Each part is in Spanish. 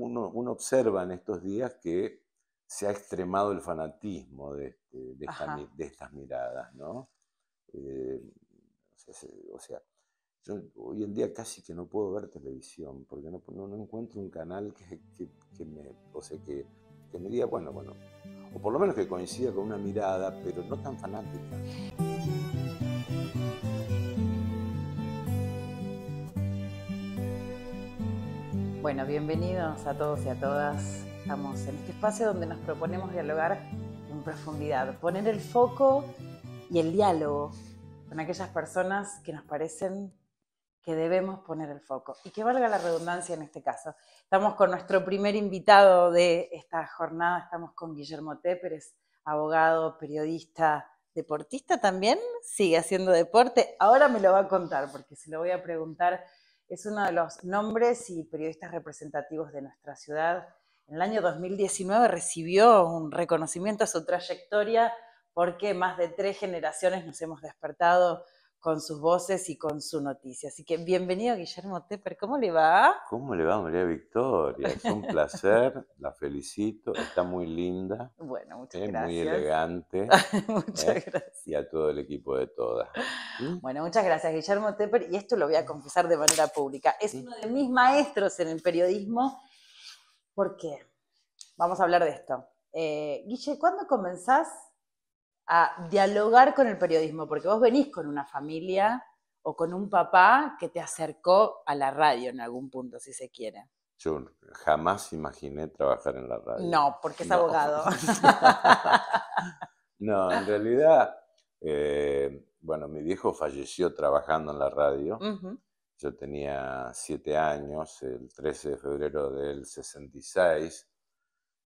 uno, observa en estos días que se ha extremado el fanatismo de, este, estas miradas, ¿no? Eh, o sea, yo hoy en día casi que no puedo ver televisión, porque no, encuentro un canal que, me, o que me diga, bueno, bueno, o por lo menos que coincida con una mirada, pero no tan fanática. Bueno, bienvenidos a todos y a todas. Estamos en este espacio donde nos proponemos dialogar en profundidad, poner el foco y el diálogo con aquellas personas que nos parecen que debemos poner el foco. Y que valga la redundancia en este caso. Estamos con nuestro primer invitado de esta jornada, estamos con Guillermo Téperes, abogado, periodista, deportista también, sigue haciendo deporte. Ahora me lo va a contar porque se lo voy a preguntar es uno de los nombres y periodistas representativos de nuestra ciudad. En el año 2019 recibió un reconocimiento a su trayectoria porque más de tres generaciones nos hemos despertado con sus voces y con su noticia. Así que bienvenido Guillermo Tepper, ¿cómo le va? ¿Cómo le va María Victoria? Es un placer, la felicito, está muy linda. Bueno, muchas eh, gracias. Muy elegante. muchas eh, gracias. Y a todo el equipo de todas. ¿Mm? Bueno, muchas gracias Guillermo Tepper y esto lo voy a confesar de manera pública. Es uno de mis maestros en el periodismo. ¿Por qué? Vamos a hablar de esto. Eh, Guille, ¿cuándo comenzás a dialogar con el periodismo, porque vos venís con una familia o con un papá que te acercó a la radio en algún punto, si se quiere. Yo jamás imaginé trabajar en la radio. No, porque es abogado. no, en realidad, eh, bueno, mi viejo falleció trabajando en la radio. Yo tenía siete años, el 13 de febrero del 66.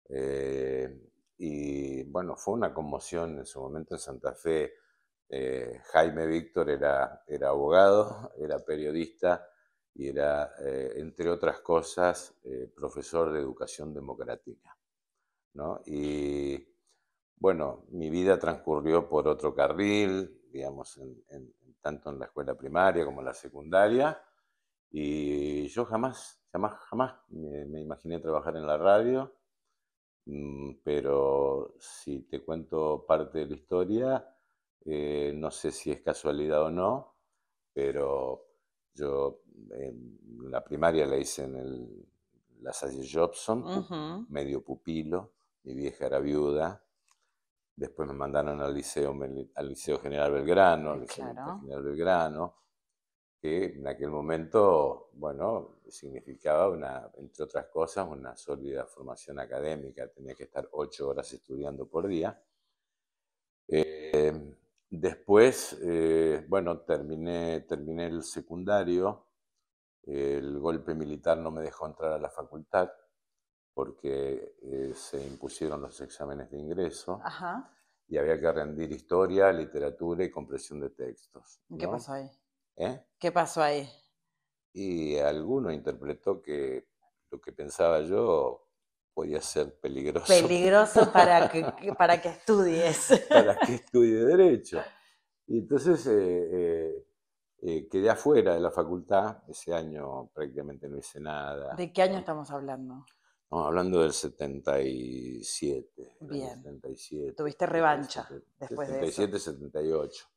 Eh, y bueno, fue una conmoción en su momento en Santa Fe. Eh, Jaime Víctor era, era abogado, era periodista y era, eh, entre otras cosas, eh, profesor de educación democrática. ¿no? Y bueno, mi vida transcurrió por otro carril, digamos, tanto en la escuela primaria como en la secundaria, y yo jamás, jamás, jamás me imaginé trabajar en la radio Mm, pero si te cuento parte de la historia, eh, no sé si es casualidad o no, pero yo en la primaria la hice en el, la Salle Jobson, medio pupilo, mi vieja era viuda, después me mandaron al Liceo, al liceo General Belgrano, eh, Liceo General Belgrano, que en aquel momento, bueno, significaba, una, entre otras cosas, una sólida formación académica. Tenía que estar ocho horas estudiando por día. Em, después, eh, bueno, terminé, terminé el secundario. El golpe militar no me dejó entrar a la facultad porque eh, se impusieron los exámenes de ingreso y había que rendir historia, literatura y compresión de textos. ¿Qué pasó ahí? ¿eh? ¿Qué pasó ahí? Y alguno interpretó que lo que pensaba yo podía ser peligroso. Peligroso para que, para que estudies. Para que estudie derecho. Y entonces eh, eh, quedé afuera de la facultad, ese año prácticamente no hice nada. ¿De qué año estamos hablando? hablando del 77. Bien. Tuviste revancha después de eso. 78.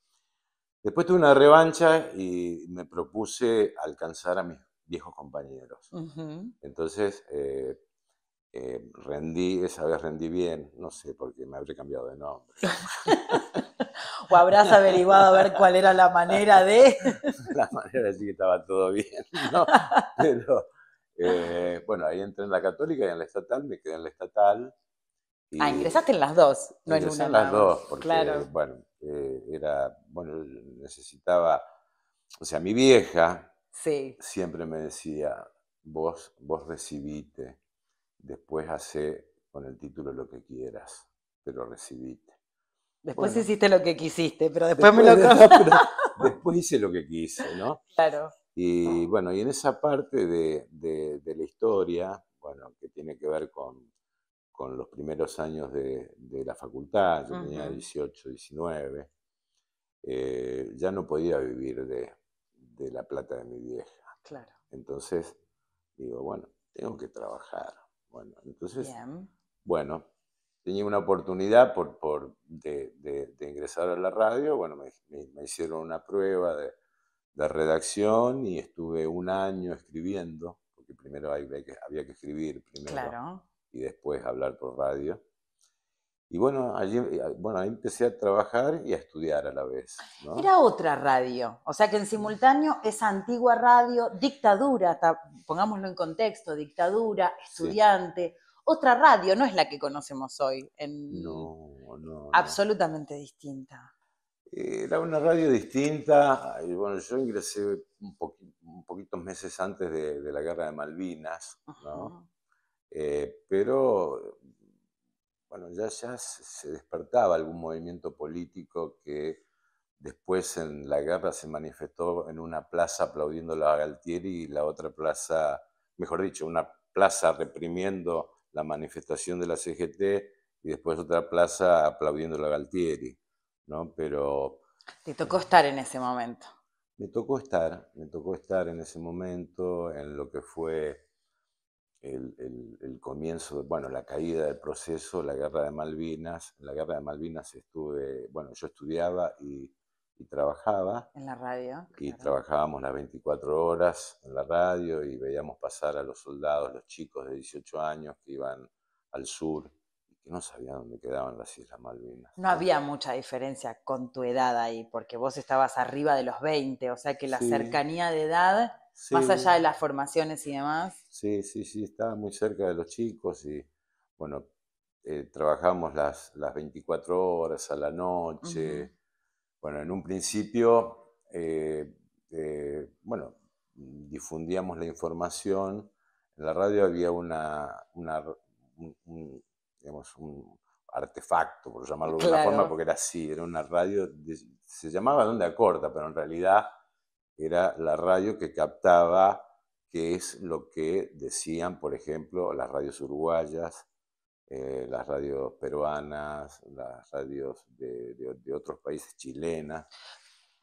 Después tuve una revancha y me propuse alcanzar a mis viejos compañeros. Entonces, eh, eh, rendí, esa vez rendí bien, no sé, porque me habré cambiado de nombre. o habrás averiguado a ver cuál era la manera de... la manera de decir que estaba todo bien, ¿no? Eh, bueno, ahí entré en la católica y en la estatal, me quedé en la estatal ah, ingresaste en las dos, no en una. En las dos, porque, bueno, eh, era, bueno, necesitaba, o sea, mi vieja siempre me decía, vos, vos recibite, después hace con el título lo que quieras, pero recibite. Después hiciste lo que quisiste, pero después, me lo Después hice lo que quise, ¿no? Claro. Y ah. bueno, y en esa parte de la historia, bueno, que tiene que ver con, con los primeros años de, de la facultad, yo tenía 18, 19, eh, ya no podía vivir de, de, la plata de mi vieja. Claro. Entonces, digo, bueno, tengo que trabajar. Bueno, entonces, Bien. bueno, tenía una oportunidad por, por de, de, ingresar a la radio, bueno, me, hicieron una prueba de, redacción y estuve un año escribiendo, porque primero había que, había que escribir primero. Claro y después hablar por radio. Y bueno, allí, eh, bueno, ahí empecé a trabajar y a estudiar a la vez. Era otra radio, o sea que en simultáneo esa antigua radio, dictadura, pongámoslo en contexto, dictadura, estudiante, otra radio, no es la que conocemos hoy. En... No, no. Absolutamente distinta. Era una radio distinta, y bueno, yo ingresé un, poquito un poquitos meses antes de, la guerra de Malvinas, ¿no? Eh, pero, bueno, ya, ya se despertaba algún movimiento político que después en la guerra se manifestó en una plaza aplaudiendo a Galtieri y la otra plaza, mejor dicho, una plaza reprimiendo la manifestación de la CGT y después otra plaza aplaudiendo a Galtieri, ¿no? Pero... Te tocó estar en ese momento. Me tocó estar, me tocó estar en ese momento, en lo que fue el, comienzo, bueno, la caída del proceso, la guerra de Malvinas. En la guerra de Malvinas estuve, bueno, yo estudiaba y, trabajaba. En la radio. Y trabajábamos las 24 horas en la radio y veíamos pasar a los soldados, los chicos de 18 años que iban al sur y que no sabían dónde quedaban las Islas Malvinas. No había mucha diferencia con tu edad ahí, porque vos estabas arriba de los 20, o sea que la cercanía de edad más allá de las formaciones y demás. Sí, sí, sí, estaba muy cerca de los chicos y bueno, eh, trabajamos las, las 24 horas a la noche. Bueno, en un principio, eh, eh, bueno, difundíamos la información. En la radio había una, una un, digamos, un artefacto, por llamarlo de forma, porque era así, era una radio, se llamaba donde Corta, pero en realidad era la radio que captaba qué es lo que decían, por ejemplo, las radios uruguayas, eh, las radios peruanas, las radios de, otros países chilenas.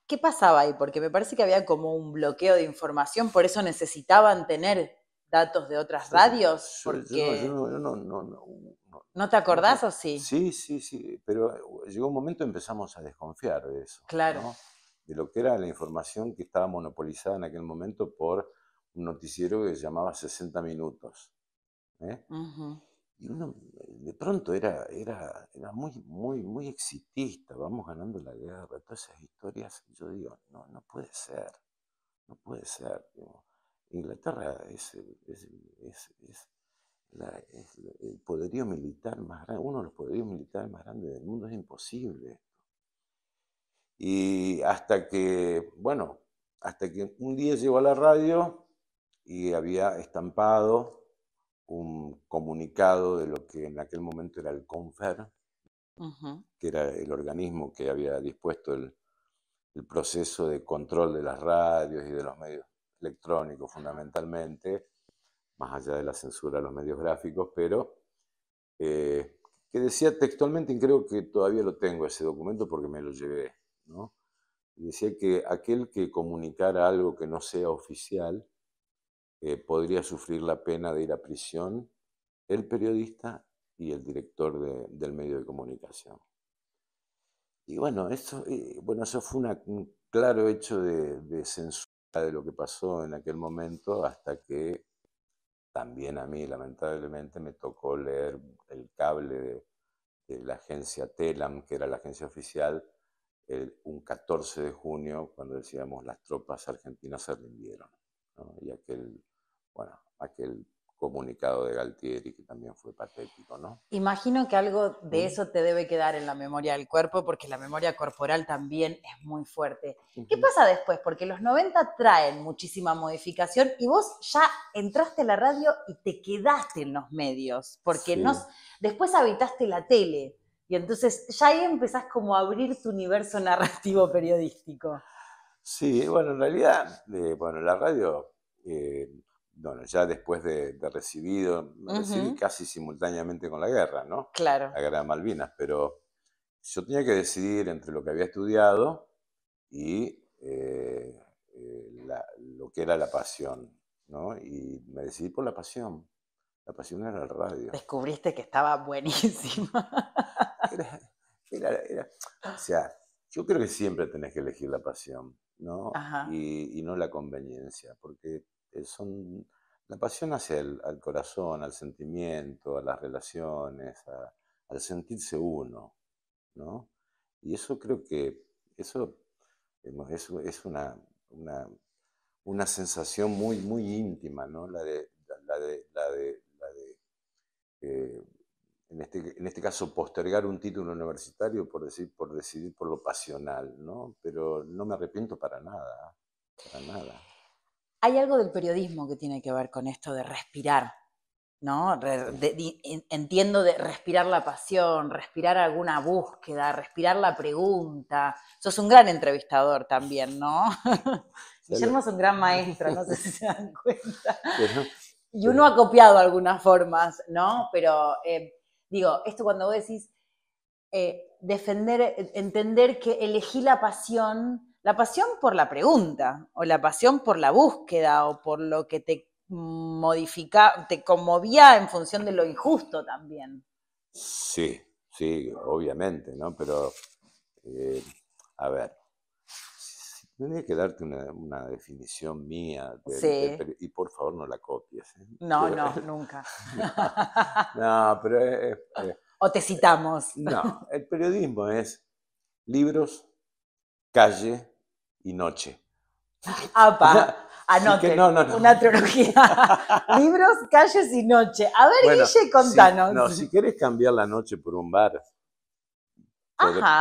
¿Qué pasaba ahí? Porque me parece que había como un bloqueo de información, por eso necesitaban tener datos de otras radios? no, te acordás o sí? Sí, sí, sí, pero llegó un momento empezamos a desconfiar de eso. Claro de lo que era la información que estaba monopolizada en aquel momento por un noticiero que se llamaba 60 Minutos. ¿eh? Y de pronto era, muy, muy, muy exitista, vamos ganando la guerra, todas esas historias, yo digo, no, no puede ser, no puede ser. Inglaterra es, el poderío militar más grande, uno de los poderíos militares más grandes del mundo, es imposible y hasta que, bueno, hasta que un día llegó a la radio y había estampado un comunicado de lo que en aquel momento era el CONFER, que era el organismo que había dispuesto el, proceso de control de las radios y de los medios electrónicos fundamentalmente, más allá de la censura a los medios gráficos, pero eh, que decía textualmente, y creo que todavía lo tengo ese documento porque me lo llevé decía que aquel que comunicara algo que no sea oficial eh, podría sufrir la pena de ir a prisión, el periodista y el director del medio de comunicación. Y bueno, eso, bueno, eso fue un claro hecho de, censura de lo que pasó en aquel momento hasta que también a mí, lamentablemente, me tocó leer el cable de, de, la agencia TELAM, que era la agencia oficial, un 14 de junio, cuando decíamos las tropas argentinas se rindieron. Y aquel, bueno, aquel comunicado de Galtieri que también fue patético, ¿no? Imagino que algo de eso te debe quedar en la memoria del cuerpo, porque la memoria corporal también es muy fuerte. ¿Qué pasa después? Porque los 90 traen muchísima modificación y vos ya entraste a la radio y te quedaste en los medios, porque nos, después habitaste la tele. Y entonces ya ahí empezás como a abrir tu universo narrativo periodístico. Sí, bueno, en realidad, eh, bueno, la radio, eh, bueno, ya después de, de recibido, me recibí casi simultáneamente con la guerra, ¿no? Claro. La guerra de Malvinas, pero yo tenía que decidir entre lo que había estudiado y eh, lo que era la pasión, ¿no? Y me decidí por la pasión. La pasión era el radio. Descubriste que estaba buenísima. o sea, yo creo que siempre tenés que elegir la pasión, ¿no? Y, no la conveniencia, porque son la pasión hacia al corazón, al sentimiento, a las relaciones, al sentirse uno, ¿no? Y eso creo que eso, es una, una, sensación muy, muy íntima, ¿no? la de, la de, eh, este, en, este, caso, postergar un título universitario por, decir, por decidir por lo pasional, ¿no? Pero no me arrepiento para nada, para nada. Hay algo del periodismo que tiene que ver con esto de respirar, ¿no? entiendo de respirar la pasión, respirar alguna búsqueda, respirar la pregunta. Sos un gran entrevistador también, ¿no? Guillermo es un gran maestro, no sé si se dan cuenta. Y uno ha copiado algunas formas, ¿no? Pero eh, digo, esto cuando vos decís eh, defender, entender que elegí la pasión, la pasión por la pregunta, o la pasión por la búsqueda, o por lo que te modifica, te conmovía en función de lo injusto también. Sí, sí, obviamente, ¿no? Pero, eh, a ver, Tendría que darte una, definición mía. y por favor no la copies. ¿eh? No, no, nunca. no, pero... o te eh, citamos. No, el periodismo es libros, calle y noche. ¡Apa! anote una trilogía. libros, calles y noche. A ver, Guille, contanos. no, si quieres cambiar la noche por un bar,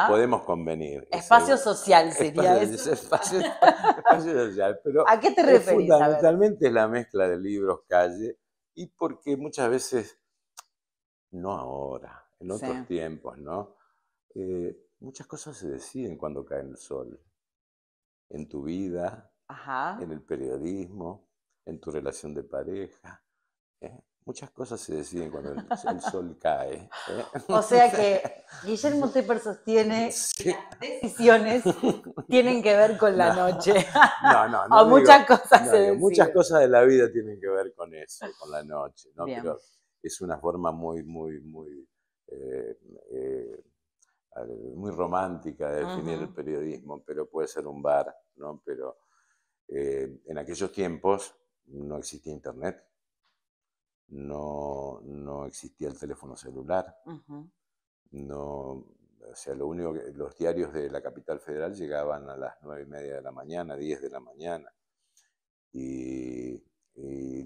podemos convenir. Espacio social sería espacio, eso. Espacio, social. Pero ¿A qué te Fundamentalmente es la mezcla de libros, calle, y porque muchas veces, no ahora, en otros tiempos, ¿no? Eh, muchas cosas se deciden cuando cae el sol. En tu vida, en el periodismo, en tu relación de pareja. ¿eh? Muchas cosas se deciden cuando el, sol cae. ¿eh? O sea que Guillermo Tepper sostiene que las decisiones tienen que ver con la noche. No, no, no. O muchas cosas se deciden. Muchas cosas de la vida tienen que ver con eso, con la noche. Pero es una forma muy, muy, muy, eh, eh, muy romántica de definir el periodismo, pero puede ser un bar, ¿no? Pero en aquellos tiempos no existía internet no, existía el teléfono celular. No, o sea, lo único los diarios de la capital federal llegaban a las nueve y media de la mañana, 10 de la mañana. Y,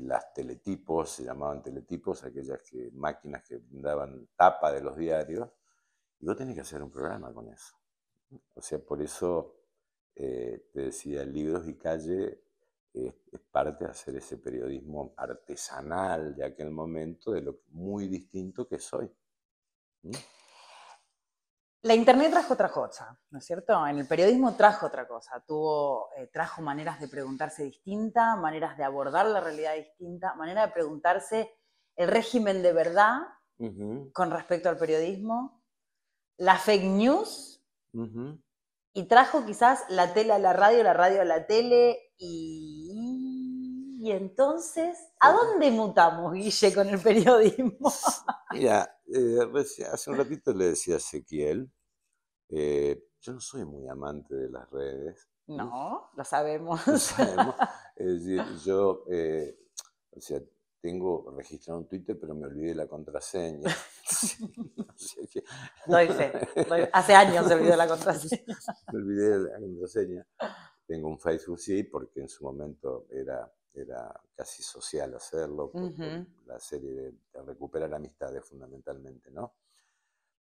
las teletipos, se llamaban teletipos, aquellas que, máquinas que daban tapa de los diarios. Y vos tenés que hacer un programa con eso. O sea, por eso eh, te decía, libros y calle es, parte de hacer ese periodismo artesanal de aquel momento, de lo muy distinto que soy. La internet trajo otra cosa, ¿no es cierto? En el periodismo trajo otra cosa, tuvo, eh, trajo maneras de preguntarse distinta, maneras de abordar la realidad distinta, manera de preguntarse el régimen de verdad con respecto al periodismo, la fake news y trajo quizás la tele a la radio, la radio a la tele y y entonces, ¿a dónde mutamos, Guille, con el periodismo? Mira, eh, pues, hace un ratito le decía a Ezequiel, eh, yo no soy muy amante de las redes. No, lo sabemos. Lo sabemos. Es decir, yo, eh, o sea, tengo registrado un Twitter, pero me olvidé la contraseña. no sé Hace años se olvidó la contraseña. me olvidé la contraseña. Tengo un Facebook, sí, porque en su momento era era casi social hacerlo, la serie de, recuperar amistades fundamentalmente, ¿no?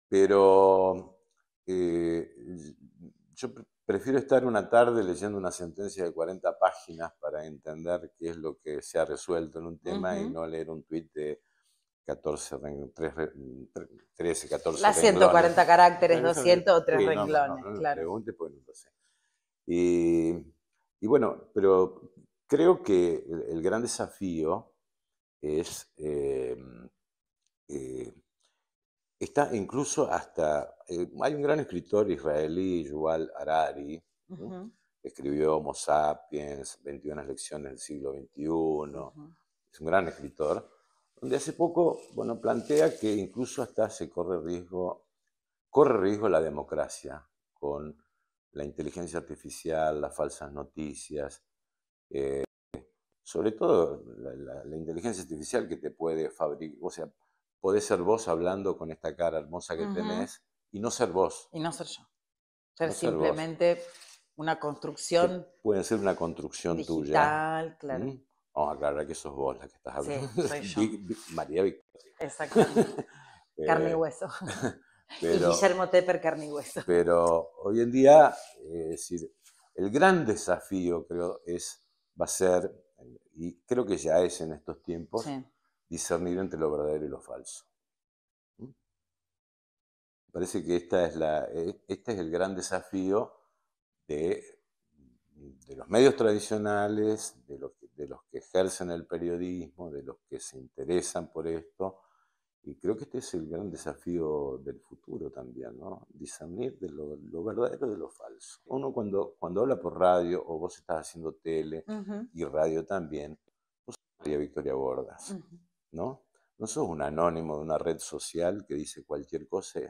Pero eh, yo prefiero estar una tarde leyendo una sentencia de 40 páginas para entender qué es lo que se ha resuelto en un tema y no leer un tuit de 14, 13, 14 140 caracteres, 200 o 3 renglones, claro. Pues y, y bueno, pero Creo que el, gran desafío es, em, eh, está incluso hasta, eh, hay un gran escritor israelí, Yuval Harari, escribió Homo sapiens, 21 lecciones del siglo XXI, es un gran escritor, donde hace poco, bueno, plantea que incluso hasta se corre riesgo, corre riesgo la democracia con la inteligencia artificial, las falsas noticias, eh, sobre todo la, inteligencia artificial que te puede fabricar, o sea, podés ser vos hablando con esta cara hermosa que tenés y no ser vos. Y no ser yo. Ser simplemente una construcción. puede ser una construcción tuya. claro. ¿Mm? Vamos a aclarar que sos vos la que estás hablando. María Victoria. Exactamente. carne y eh, hueso. y Guillermo Tepper, carne y hueso. Pero hoy en día, eh, es decir, el gran desafío, creo, es va a ser, y creo que ya es en estos tiempos, discernir entre lo verdadero y lo falso. ¿Mm? Parece que esta es la, e, este es el gran desafío de, los medios tradicionales, de de los que ejercen el periodismo, de los que se interesan por esto Creo que este es el gran desafío del futuro también, ¿no? Discernir de lo, verdadero de lo falso. Uno cuando, cuando habla por radio o vos estás haciendo tele y radio también, vos sos María Victoria Bordas, ¿no? No sos un anónimo de una red social que dice cualquier cosa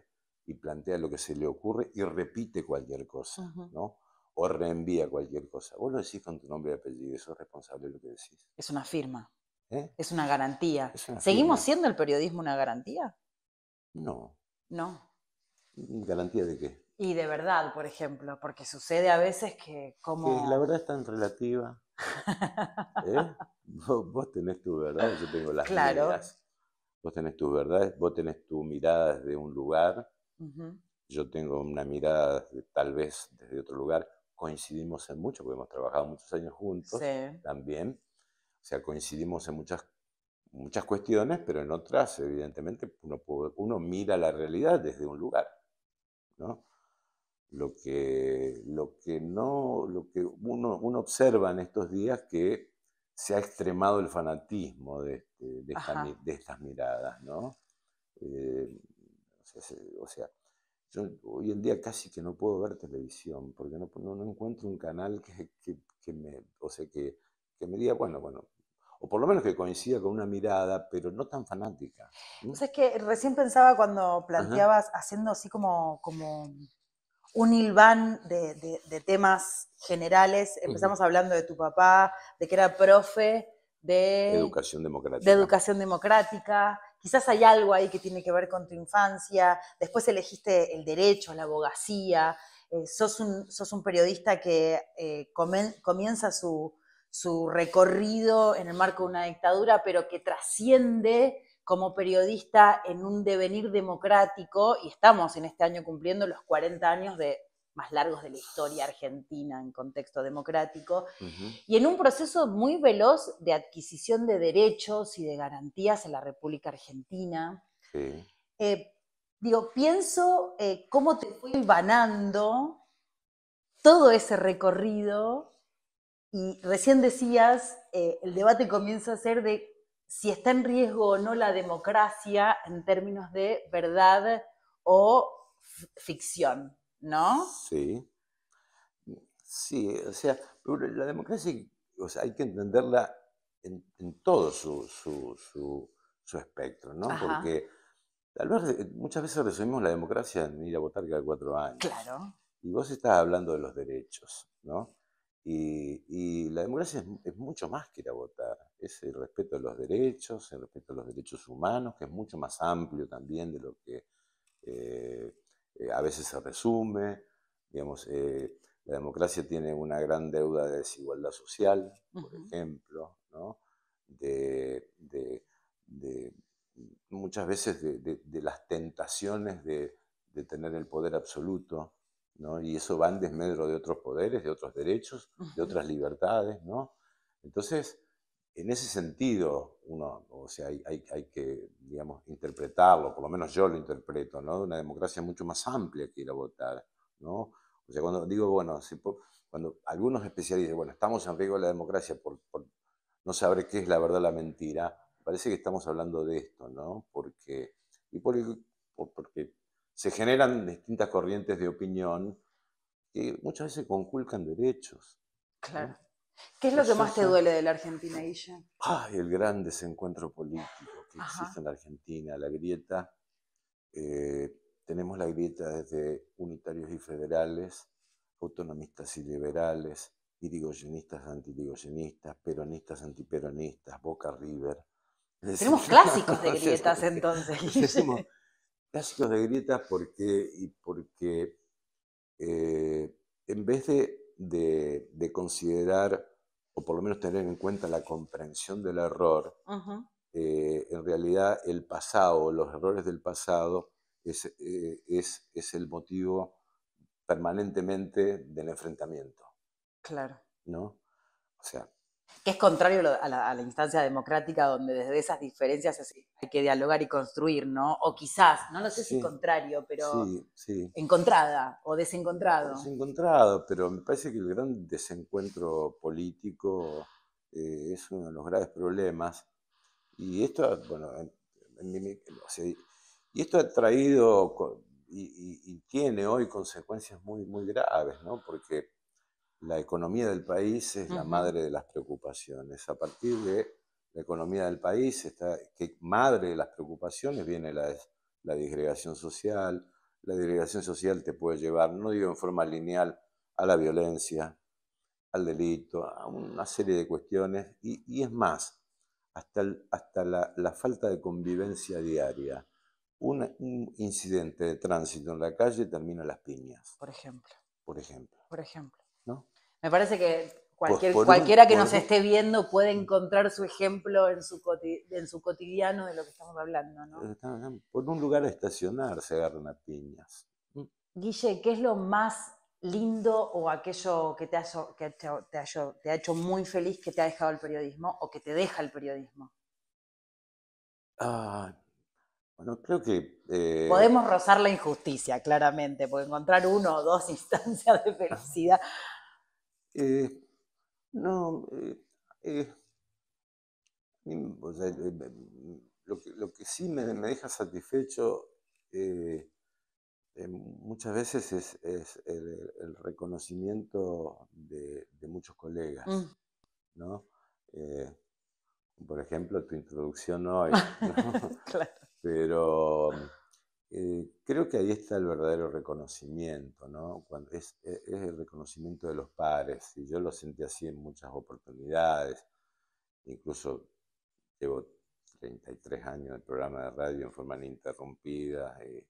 y plantea lo que se le ocurre y repite cualquier cosa, ¿no? O reenvía cualquier cosa. Vos lo decís con tu nombre y apellido, eso es responsable de lo que decís. Es una firma. ¿Eh? Es una garantía. ¿Seguimos siendo el periodismo una garantía? No. No. ¿Garantía de qué? Y de verdad, por ejemplo, porque sucede a veces que como... la verdad es tan relativa. ¿Eh? vos, tenés tu verdad, yo tengo las claro. Vos tenés tus verdades, vos tenés tu mirada desde un lugar, yo tengo una mirada tal vez desde otro lugar. Coincidimos en mucho, porque hemos trabajado muchos años juntos también sea, coincidimos en muchas, muchas cuestiones, pero en otras, evidentemente, uno, uno mira la realidad desde un lugar. ¿no? Lo, que, lo que, no, lo que uno, uno, observa en estos días que se ha extremado el fanatismo de, este, de, estas miradas, ¿no? Eh, o sea, yo hoy en día casi que no puedo ver televisión, porque no, no, encuentro un canal que, que, que me, o sea, que, que, me diga, bueno, bueno, por lo menos que coincida con una mirada, pero no tan fanática. Entonces es que recién pensaba cuando planteabas haciendo así como, como un hilván de, temas generales, empezamos hablando de tu papá, de que era profe de educación democrática. De educación democrática. Quizás hay algo ahí que tiene que ver con tu infancia, después elegiste el derecho, la abogacía, eh, sos, un, sos, un, periodista que eh, comienza su, su recorrido en el marco de una dictadura, pero que trasciende como periodista en un devenir democrático y estamos en este año cumpliendo los 40 años de más largos de la historia argentina en contexto democrático, y en un proceso muy veloz de adquisición de derechos y de garantías en la República Argentina. Eh, digo, pienso eh, cómo te fue ganando todo ese recorrido y recién decías, eh, el debate comienza a ser de si está en riesgo o no la democracia en términos de verdad o ficción, ¿no? Sí. Sí, o sea, la democracia hay que entenderla en, todo su, espectro, ¿no? Porque tal vez eh, muchas veces resumimos la democracia en ir a votar cada cuatro años. Claro. Y vos estás hablando de los derechos, ¿no? Y, la democracia es, mucho más que ir a votar, es el respeto a los derechos, el respeto a los derechos humanos, que es mucho más amplio también de lo que eh, eh, a veces se resume. Eh, la democracia tiene una gran deuda de desigualdad social, por ejemplo, de, muchas veces de las tentaciones de tener el poder absoluto, y eso va en desmedro de otros poderes, de otros derechos, de otras libertades, ¿no? Entonces, en ese sentido, uno, o sea, hay, que, digamos, interpretarlo, por lo menos yo lo interpreto, ¿no? Una democracia mucho más amplia que ir a votar, ¿no? sea, cuando digo, bueno, cuando algunos especialistas, bueno, estamos en riesgo de la democracia por, no saber qué es la verdad o la mentira, parece que estamos hablando de esto, ¿no? Porque, por porque se generan distintas corrientes de opinión que muchas veces conculcan derechos. Claro. ¿Qué es lo que más te duele de la Argentina, Isha? Ay, el gran desencuentro político que existe en la Argentina, la grieta. Eh, tenemos la grieta desde unitarios y federales, autonomistas y liberales, irigoyenistas, antirigoyenistas, peronistas, antiperonistas, Boca River. Tenemos clásicos de grietas entonces. Clásicos de grietas porque, y porque eh, en vez de, considerar, o por lo menos tener en cuenta la comprensión del error, eh, en realidad el pasado, los errores del pasado, eh, es, es el motivo permanentemente del enfrentamiento. Claro. ¿No? O sea, que es contrario a la, instancia democrática donde desde esas diferencias hay que dialogar y construir, ¿no? O quizás, no, lo sé si contrario, pero encontrada o desencontrado. Desencontrado, pero me parece que el gran desencuentro político eh, es uno de los graves problemas. Y esto, bueno, en, y esto ha traído y, y, tiene hoy consecuencias muy, muy graves, ¿no? Porque la economía del país es la madre de las preocupaciones. A partir de la economía del país, está, que madre de las preocupaciones, viene la, la disgregación social. La disgregación social te puede llevar, no digo en forma lineal, a la violencia, al delito, a una serie de cuestiones. Y, es más, hasta, hasta la, la, falta de convivencia diaria. un incidente de tránsito en la calle termina las piñas. Por ejemplo. Por ejemplo. Por ejemplo. Me parece que cualquier, pues, cualquiera que nos esté viendo puede encontrar su ejemplo en su, cotidiano de lo que estamos hablando, ¿no? Eh, por un lugar a estacionar se agarran a mm. Guille, ¿qué es lo más lindo o aquello que, te ha, que te, hecho muy feliz que te ha dejado el periodismo o que te deja el periodismo? Ah, bueno, creo que... Eh, Podemos rozar la injusticia, claramente, porque encontrar uno o dos instancias de felicidad no, lo, que, sí me, deja satisfecho eh, eh, muchas veces es, el, reconocimiento de, muchos colegas, mm. ¿no? Eh, por ejemplo, tu introducción hoy. Pero eh, creo que ahí está el verdadero reconocimiento, ¿no? Cuando es, e, el reconocimiento de los padres y yo lo sentí así en muchas oportunidades, incluso llevo 33 años el programa de radio en forma ininterrumpida, eh,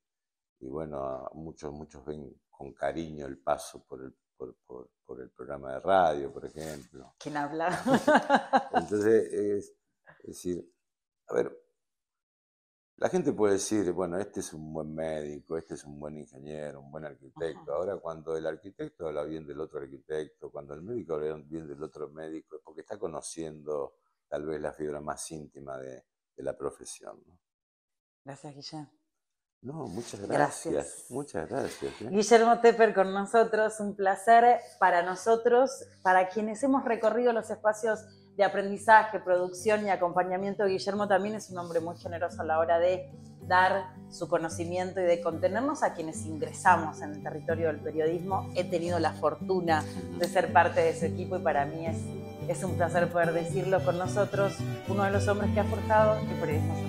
y, bueno, muchos, muchos ven con cariño el paso por el, por, el programa de radio, por ejemplo. ¿Quién habla? Entonces, es decir, a ver, la gente puede decir, bueno, este es un buen médico, este es un buen ingeniero, un buen arquitecto. Ahora, cuando el arquitecto habla bien del otro arquitecto, cuando el médico habla bien del otro médico, es porque está conociendo tal vez la fibra más íntima de, la profesión. Gracias, Guillermo. No, muchas gracias. Muchas gracias. ¿eh? Guillermo Tepper con nosotros, un placer para nosotros, para quienes hemos recorrido los espacios de aprendizaje, producción y acompañamiento, Guillermo también es un hombre muy generoso a la hora de dar su conocimiento y de contenernos a quienes ingresamos en el territorio del periodismo. He tenido la fortuna de ser parte de su equipo y para mí es, es un placer poder decirlo con nosotros, uno de los hombres que ha forjado el periodismo.